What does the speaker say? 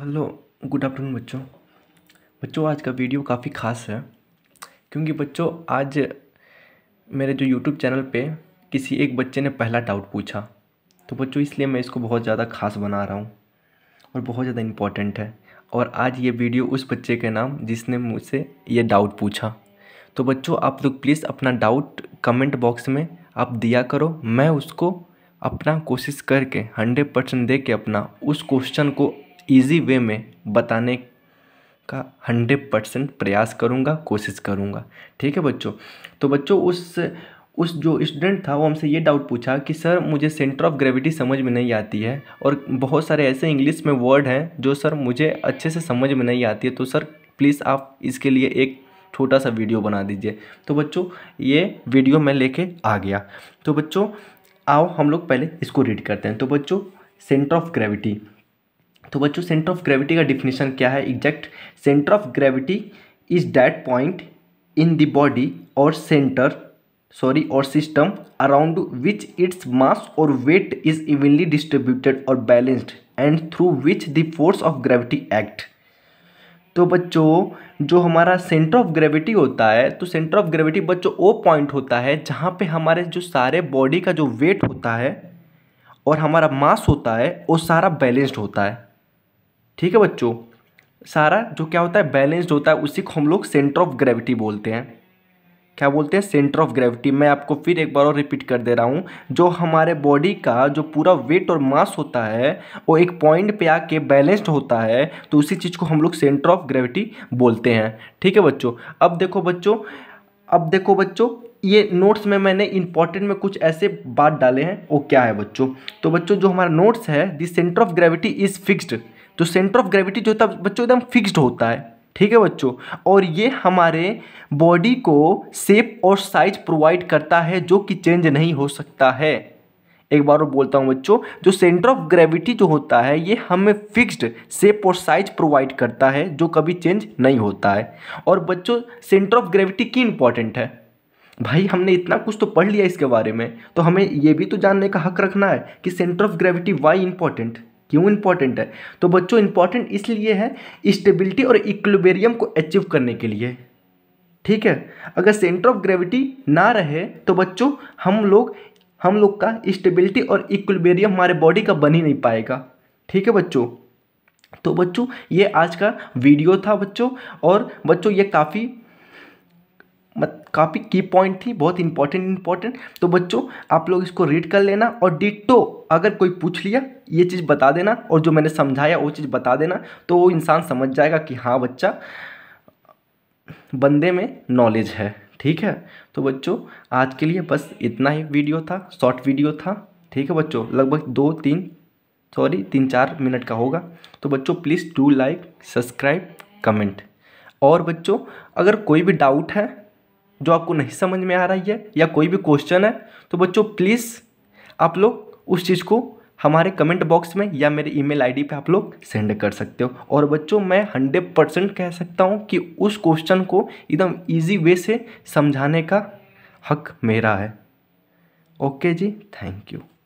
hello good afternoon बच्चों बच्चों आज का वीडियो काफ़ी ख़ास है क्योंकि बच्चों आज मेरे जो यूट्यूब चैनल पे किसी एक बच्चे ने पहला डाउट पूछा तो बच्चों इसलिए मैं इसको बहुत ज़्यादा ख़ास बना रहा हूँ और बहुत ज़्यादा इम्पॉर्टेंट है और आज ये वीडियो उस बच्चे के नाम जिसने मुझसे ये डाउट पूछा तो बच्चों आप लोग प्लीज़ अपना डाउट कमेंट बॉक्स में आप दिया करो मैं उसको अपना कोशिश करके हंड्रेड परसेंट दे के अपना उस क्वेश्चन को ईजी वे में बताने का हंड्रेड परसेंट प्रयास करूँगा कोशिश करूँगा ठीक है बच्चों तो बच्चों उस उस जो स्टूडेंट था वो हमसे ये डाउट पूछा कि सर मुझे सेंटर ऑफ ग्रेविटी समझ में नहीं आती है और बहुत सारे ऐसे इंग्लिश में वर्ड हैं जो सर मुझे अच्छे से समझ में नहीं आती है तो सर प्लीज़ आप इसके लिए एक छोटा सा वीडियो बना दीजिए तो बच्चों ये वीडियो मैं लेके आ गया तो बच्चों आओ हम लोग पहले इसको रीड करते हैं तो बच्चों सेंटर ऑफ ग्रेविटी तो बच्चों सेंटर ऑफ ग्रेविटी का डिफिनेशन क्या है exact centre of gravity is that point in the body और सेंटर सॉरी और system around which its mass और वेट इज इवनली डिस्ट्रीब्यूटेड और balanced and through which the force of gravity act तो बच्चों जो हमारा सेंटर ऑफ ग्रेविटी होता है तो सेंटर ऑफ ग्रेविटी बच्चों वो पॉइंट होता है जहाँ पे हमारे जो सारे बॉडी का जो वेट होता है और हमारा मास होता है वो सारा बैलेंस्ड होता है ठीक है बच्चों सारा जो क्या होता है बैलेंस्ड होता है उसी को हम लोग सेंटर ऑफ ग्रेविटी बोलते हैं क्या बोलते हैं सेंटर ऑफ ग्रेविटी मैं आपको फिर एक बार और रिपीट कर दे रहा हूँ जो हमारे बॉडी का जो पूरा वेट और मास होता है वो एक पॉइंट पे आके बैलेंस्ड होता है तो उसी चीज़ को हम लोग सेंटर ऑफ ग्रेविटी बोलते हैं ठीक है बच्चों अब देखो बच्चों अब देखो बच्चों ये नोट्स में मैंने इंपॉर्टेंट में कुछ ऐसे बात डाले हैं वो क्या है बच्चों तो बच्चों जो हमारा नोट्स है the centre of gravity is fixed तो सेंटर ऑफ ग्रेविटी जो होता है बच्चों एकदम फिक्स्ड होता है ठीक है बच्चों और ये हमारे बॉडी को सेप और साइज प्रोवाइड करता है जो कि चेंज नहीं हो सकता है एक बार और बोलता हूँ बच्चों जो सेंटर ऑफ ग्रेविटी जो होता है ये हमें फिक्स्ड सेप और साइज प्रोवाइड करता है जो कभी चेंज नहीं होता है और बच्चों सेंटर ऑफ ग्रेविटी की इंपॉर्टेंट है भाई हमने इतना कुछ तो पढ़ लिया इसके बारे में तो हमें ये भी तो जानने का हक रखना है कि centre of gravity why important क्यों इंपॉर्टेंट है तो बच्चों इंपॉर्टेंट इसलिए है स्टेबिलिटी और इक्लोबेरियम को अचीव करने के लिए ठीक है अगर सेंटर ऑफ ग्रेविटी ना रहे तो बच्चों हम लोग हम लोग का स्टेबिलिटी और इक्लोबेरियम हमारे बॉडी का बन ही नहीं पाएगा ठीक है बच्चों तो बच्चों ये आज का वीडियो था बच्चों और बच्चों ये काफ़ी मत काफ़ी की पॉइंट थी बहुत इंपॉर्टेंट इंपॉर्टेंट तो बच्चों आप लोग इसको रीड कर लेना और डिटो अगर कोई पूछ लिया ये चीज़ बता देना और जो मैंने समझाया वो चीज़ बता देना तो वो इंसान समझ जाएगा कि हाँ बच्चा बंदे में नॉलेज है ठीक है तो बच्चों आज के लिए बस इतना ही वीडियो था शॉर्ट वीडियो था ठीक है बच्चों लगभग दो तीन सॉरी तीन चार मिनट का होगा तो बच्चों please do like subscribe comment और बच्चों अगर कोई भी डाउट है जो आपको नहीं समझ में आ रही है या कोई भी क्वेश्चन है तो बच्चों प्लीज़ आप लोग उस चीज़ को हमारे कमेंट बॉक्स में या मेरे ईमेल आईडी पे आप लोग सेंड कर सकते हो और बच्चों मैं हंड्रेड परसेंट कह सकता हूँ कि उस क्वेश्चन को एकदम इजी वे से समझाने का हक मेरा है ओके जी थैंक यू